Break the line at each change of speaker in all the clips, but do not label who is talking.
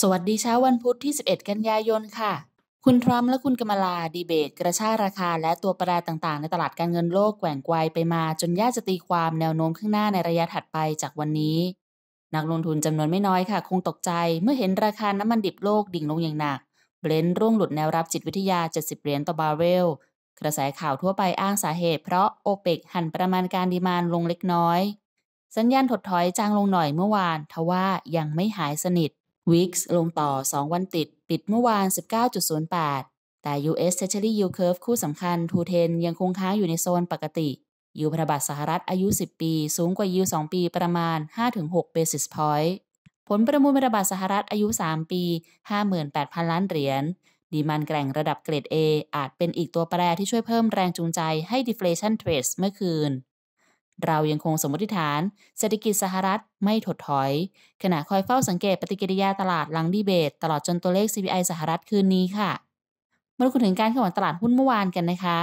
สวัสดีเช้าวันพุธที่ 11 กันยายนค่ะ คุณทรัมป์และคุณกมลาดีเบต กระชากราคาและตัวแปรต่างๆ ในตลาดการเงินโลกแกว่งไกวไปมา จนยากจะตีความแนวโน้มข้างหน้าในระยะถัดไปจากวันนี้ นักลงทุนจำนวนไม่น้อยค่ะ คงตกใจเมื่อเห็นราคาน้ำมันดิบโลกดิ่งลงอย่างหนักเบรนท์ร่วงหลุดแนวรับจิตวิทยา70เหรียญต่อบาร์เรล กระแสข่าวทั่วไปอ้างสาเหตุเพราะโอเปกหันประมาณการดีมานลงเล็กน้อย สัญญาณถดถอยจางลงหน่อยเมื่อวานทว่ายังไม่หายสนิทวิก์ลงต่อ 2 วันติดปิดเมื่อวาน 19.08 แต่ US Treasury Yield Curve คู่สำคัญเทนยังคงค้างอยู่ในโซนปกติยูพันธบัตรสหรัฐอายุ 10 ปี สูงกว่ายู2ปีประมาณ 5-6เบสิสพอยต์ผลประมูลพันธบัตรสหรัฐอายุ 3 ปี 58,000 ล้านเหรียญดีมันแกร่งระดับเกรด A อาจเป็นอีกตัวแปรที่ช่วยเพิ่มแรงจูงใจให้ deflation trades เมื่อคืนเรายังคงสมมติฐาน เศรษฐกิจสหรัฐไม่ถดถอย ขณะคอยเฝ้าสังเกตปฏิกิริยาตลาดหลังดีเบต ตลอดจนตัวเลข CPI สหรัฐคืนนี้ค่ะ มาดูถึงการเคลื่อนตลาดหุ้นเมื่อวานกันนะคะ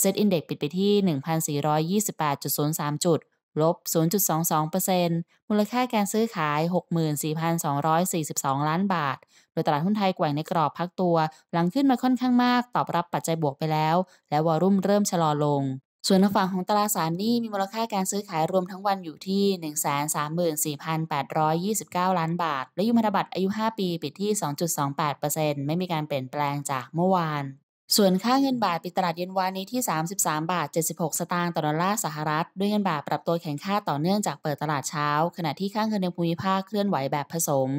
เซ็ตอินเด็กปิดไปที่ 1,428.03 จุดลบ0.22%มูลค่าการซื้อขาย 64,242 ล้านบาท โดยตลาดหุ้นไทยแกว่งในกรอบพักตัว หลังขึ้นมาค่อนข้างมากตอบรับปัจจัยบวกไปแล้ว และวอลุ่มเริ่มชะลอลงส่วนทางฝั่งของตราสารหนี้มีมูลค่าการซื้อขายรวมทั้งวันอยู่ที่ 134,829 ล้านบาท และยุมธบัตรอายุ 5 ปีปิดที่ 2.28%ไม่มีการเปลี่ยนแปลงจากเมื่อวาน ส่วนค่าเงินบาทปิดตลาดเย็นวานนี้ที่ 33 บาท 76 สตางค์ต่อดอลลาร์สหรัฐ ด้วยเงินบาทปรับตัวแข็งค่าต่อเนื่องจากเปิดตลาดเช้า ขณะที่ค่าเงินในภูมิภาคเคลื่อนไหวแบบผสม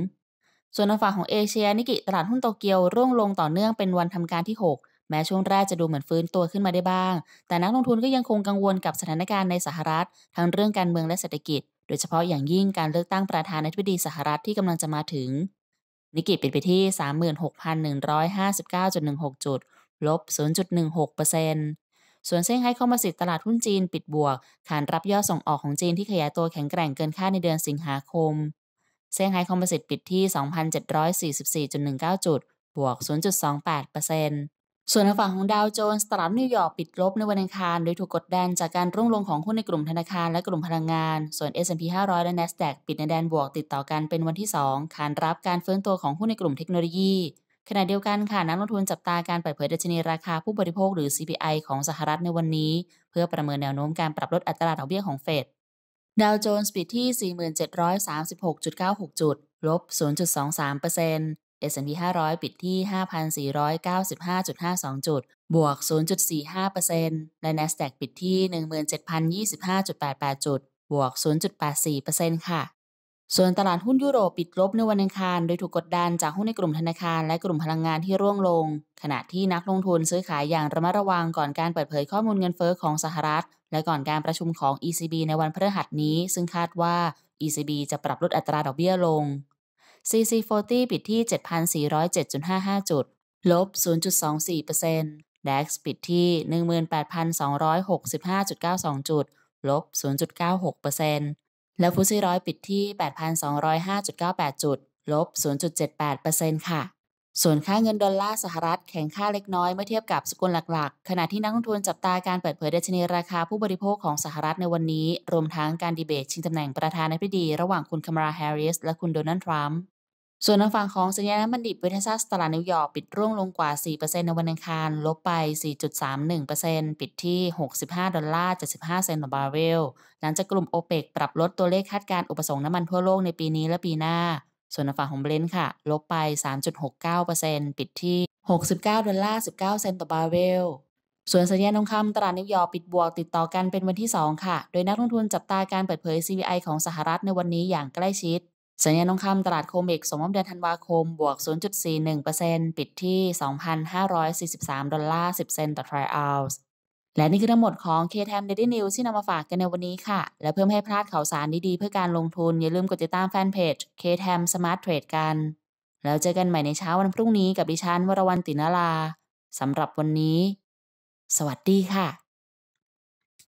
ส่วนฝั่งของเอเชียนิกิตลาดหุ้นโตเกียวร่วงลงต่อเนื่องเป็นวันทำการที่ 6แม้ช่วงแรกจะดูเหมือนฟื้นตัวขึ้นมาได้บ้าง แต่นักลงทุนก็ยังคงกังวลกับสถานการณ์ในสหรัฐ ทั้งเรื่องการเมืองและเศรษฐกิจ โดยเฉพาะอย่างยิ่งการเลือกตั้งประธานาธิบดีสหรัฐที่กำลังจะมาถึง นิกเกิปิดไปที่ 36,159.16 จุด ลบ 0.16%ส่วนเซี่ยงไฮ้ข้ามาสิตตลาดหุ้นจีนปิดบวกขานรับยอดส่งออกของจีนที่ขยายตัวแข็งแกร่งเกินคาดในเดือนสิงหาคม เซี่ยงไฮ้ข้ามาสิตปิดที่2,744.19จุดบวก0.28%เปอร์เซ็นต์ส่วนทางฝั่งของดาวโจนส์ตลาดนิวยอร์กปิดลบในวันอังคารโดยถูกกดดันจากการร่วงลงของหุ้นในกลุ่มธนาคารและกลุ่มพลังงาน ส่วน S&P 500 และ NASDAQ ปิดในแดนบวกติดต่อกันเป็นวันที่2ขานรับการเฟื้นตัวของหุ้นในกลุ่มเทคโนโลยี ขณะเดียวกัน ค่ะนักลงทุนจับตาการเปิดเผยดัชนีราคาผู้บริโภคหรือ CPI ของสหรัฐในวันนี้ เพื่อประเมินแนวโน้มการปรับลดอัตราดอกเบี้ยของเฟดดาวโจนส์ปิดที่47,36.96จุด ลบ0.23%เปอร์เซ็นต์ S&P 500 ปิดที่ 5,495.52จุด บวก 0.45%และ NASDAQ ปิดที่17,025.88จุดบวก 0.84%ค่ะ ส่วนตลาดหุ้นยุโรปปิดลบในวันอังคาร โดยถูกกดดันจากหุ้นในกลุ่มธนาคาร และกลุ่มพลังงานที่ร่วงลง ขณะที่นักลงทุนซื้อขายอย่างระมัดระวัง ก่อนการเปิดเผยข้อมูลเงินเฟอ้อของสหรัฐ และก่อนการประชุมของ ECB ในวันพฤหัสนี้ ซึ่งคาดว่า ECB จะปรับลดอัตราดอกเบี้ยลง CC40 ปิดที่ 7,407.55จุด ลบ 0.24% DAX ปิดที่ 18,265.92จุด ลบ 0.96%และฟุตซี่ร้อยปิดที่ 8,205.98 จุด ลบ 0.78%ค่ะ ส่วนค่าเงินดอลลาร์สหรัฐแข็งค่าเล็กน้อยเมื่อเทียบกับสกุลหลักๆ ขณะที่นักลงทุนจับตาการเปิดเผยดัชนีราคาผู้บริโภคของสหรัฐในวันนี้ รวมทั้งการดีเบตชิงตำแหน่งประธานาธิบดีระหว่างคุณคามาราแฮร์ริสและคุณโดนัลด์ทรัมป์ส่วนทางฝั่งของสัญญาณบันดิตเวทัสตลาดนิวยอร์กปิดร่วงลงกว่า4%ในวันอังคาร ลบไป 4.31%ปิดที่65ดอลลาร์75เซนต์ต่อบาร์เรล หลังจากกลุ่มโอเปกปรับลดตัวเลขคาดการอุปสงค์น้ำมันทั่วโลกในปีนี้และปีหน้า ส่วนทางฝั่งของเบรนท์ค่ะ ลบไป 3.69%ปิดที่ 69ดอลลาร์19 เซนต์ต่อบาร์เรล ส่วนสัญญาณทองคำตลาดนิวยอร์กปิดบวกติดต่อกันเป็นวันที่2ค่ะ โดยนักลงทุนจับตาการเปิดเผย CPI ของสหรัฐในวันนี้อย่างใกล้ชิดสัญญาทองคำตลาดโคมเกสมมติเดือนธันวาคม บวก 0.41%ปิดที่ 2,543 ดอลลาร์10 เซนต์ต่อทริอัลส์และนี่คือทั้งหมดของ k t ทม Daily News ที่นำมาฝากกันในวันนี้ค่ะ และเพื่อไม่ให้พลาดข่าวสารดีๆเพื่อการลงทุนอย่าลืมกดติดตามแฟนเพจ k t ทม Smart Trade กัน แล้วเจอกันใหม่ในเช้าวันพรุ่งนี้กับดิฉันวรวรรณตินลาสำหรับวันนี้ สวัสดีค่ะ